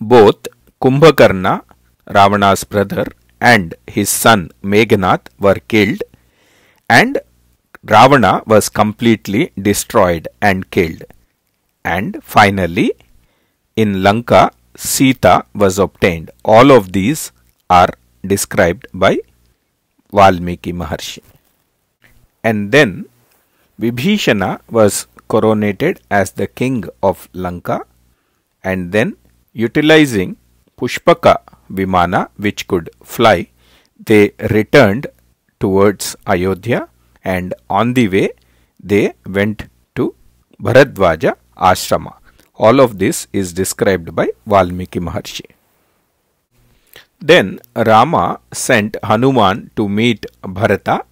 Both Kumbhakarna, Ravana's brother, and his son Meghnath were killed, and Ravana was completely destroyed and killed. And finally, in Lanka, Sita was obtained. All of these are described by Valmiki Maharshi. And then Vibhishana was coronated as the king of Lanka, and then Utilizing Pushpaka Vimana which could fly, they returned towards Ayodhya and on the way they went to Bharadvaja Ashrama. All of this is described by Valmiki Maharshi. Then Rama sent Hanuman to meet Bharata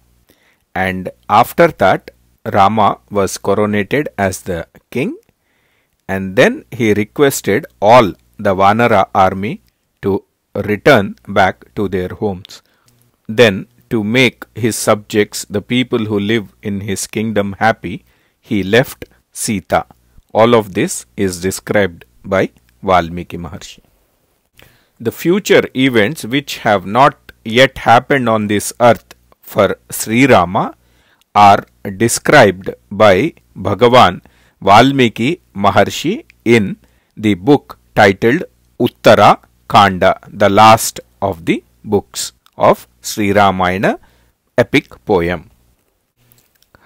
and after that Rama was coronated as the king and then he requested all the Vanara army to return back to their homes. Then, to make his subjects, the people who live in his kingdom, happy, he left Sita. All of this is described by Valmiki Maharshi. The future events which have not yet happened on this earth for Sri Rama are described by Bhagavan Valmiki Maharshi in the book titled Uttara Kanda, the last of the books of Sri Ramayana epic poem. Om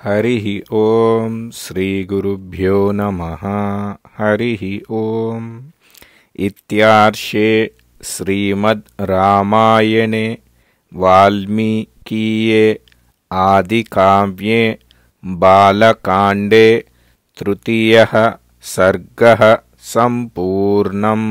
Sri हरिः ॐ श्रीगुरुभ्यो नमः हरिः ॐ इत्यार्षे श्रीमद् रामायणे वाल्मीकीये आदिकाव्ये बालकाण्डे Trutiyaha Sargaha सम्पूर्णम्